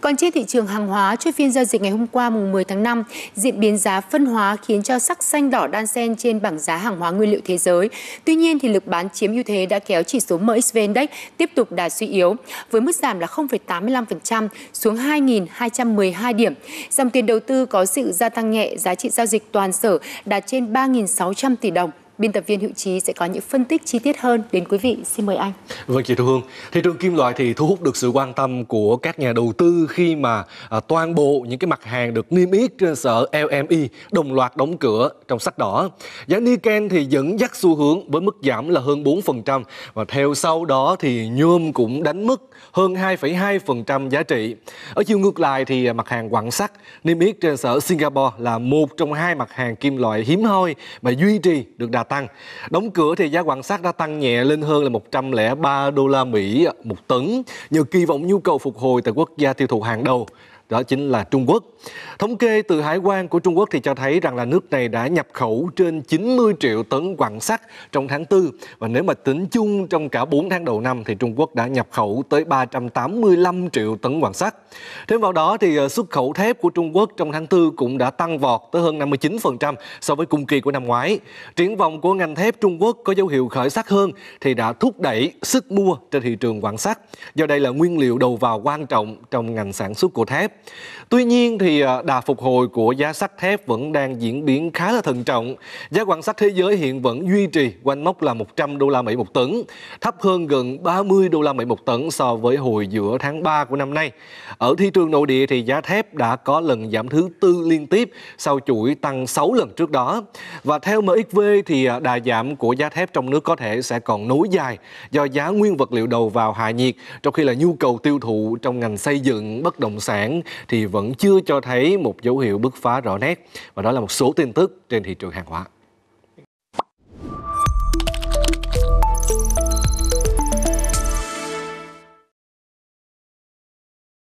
Còn trên thị trường hàng hóa, chuỗi phiên giao dịch ngày hôm qua mùng 10 tháng 5, diễn biến giá phân hóa khiến cho sắc xanh đỏ đan xen trên bảng giá hàng hóa nguyên liệu thế giới. Tuy nhiên thì lực bán chiếm ưu thế đã kéo chỉ số MXV Index tiếp tục đà suy yếu với mức giảm là 0,85% xuống 2.212 điểm. Dòng tiền đầu tư có sự gia tăng nhẹ, giá trị giao dịch toàn sở đạt trên 3.600 tỷ đồng biên tập viên Hữu Trí sẽ có những phân tích chi tiết hơn đến quý vị. Xin mời anh. Vâng chị Thu Hương, thị trường kim loại thì thu hút được sự quan tâm của các nhà đầu tư khi mà à, toàn bộ những cái mặt hàng được niêm yết trên sở LME đồng loạt đóng cửa trong sắc đỏ. Giá Nikken thì dẫn dắt xu hướng với mức giảm là hơn 4% và theo sau đó thì nhôm cũng đánh mất hơn 2,2% giá trị. Ở chiều ngược lại thì à, mặt hàng quặng sắt niêm yết trên sở Singapore là một trong hai mặt hàng kim loại hiếm hoi mà duy trì được đạt tăng. Đóng cửa thì giá quan sát đã tăng nhẹ lên hơn là 103 đô la Mỹ một tấn nhờ kỳ vọng nhu cầu phục hồi tại quốc gia tiêu thụ hàng đầu đó chính là Trung Quốc. Thống kê từ hải quan của Trung Quốc thì cho thấy rằng là nước này đã nhập khẩu trên 90 triệu tấn quặng sắt trong tháng 4 và nếu mà tính chung trong cả 4 tháng đầu năm thì Trung Quốc đã nhập khẩu tới 385 triệu tấn quặng sắt. Thêm vào đó thì ờ, xuất khẩu thép của Trung Quốc trong tháng 4 cũng đã tăng vọt tới hơn 59% so với cùng kỳ của năm ngoái. Triển vọng của ngành thép Trung Quốc có dấu hiệu khởi sắc hơn thì đã thúc đẩy sức mua trên thị trường quặng sắt. Do đây là nguyên liệu đầu vào quan trọng trong ngành sản xuất của thép. Tuy nhiên thì à, đà phục hồi của giá sắt thép vẫn đang diễn biến khá là thận trọng. Giá quan sắt thế giới hiện vẫn duy trì quanh mốc là 100 đô la Mỹ một tấn, thấp hơn gần 30 đô la Mỹ một tấn so với hồi giữa tháng 3 của năm nay. Ở thị trường nội địa thì giá thép đã có lần giảm thứ tư liên tiếp sau chuỗi tăng 6 lần trước đó. Và theo MXV thì à, đà giảm của giá thép trong nước có thể sẽ còn nối dài do giá nguyên vật liệu đầu vào hạ nhiệt, trong khi là nhu cầu tiêu thụ trong ngành xây dựng, bất động sản thì vẫn chưa cho thấy một dấu hiệu bứt phá rõ nét và đó là một số tin tức trên thị trường hàng hóa.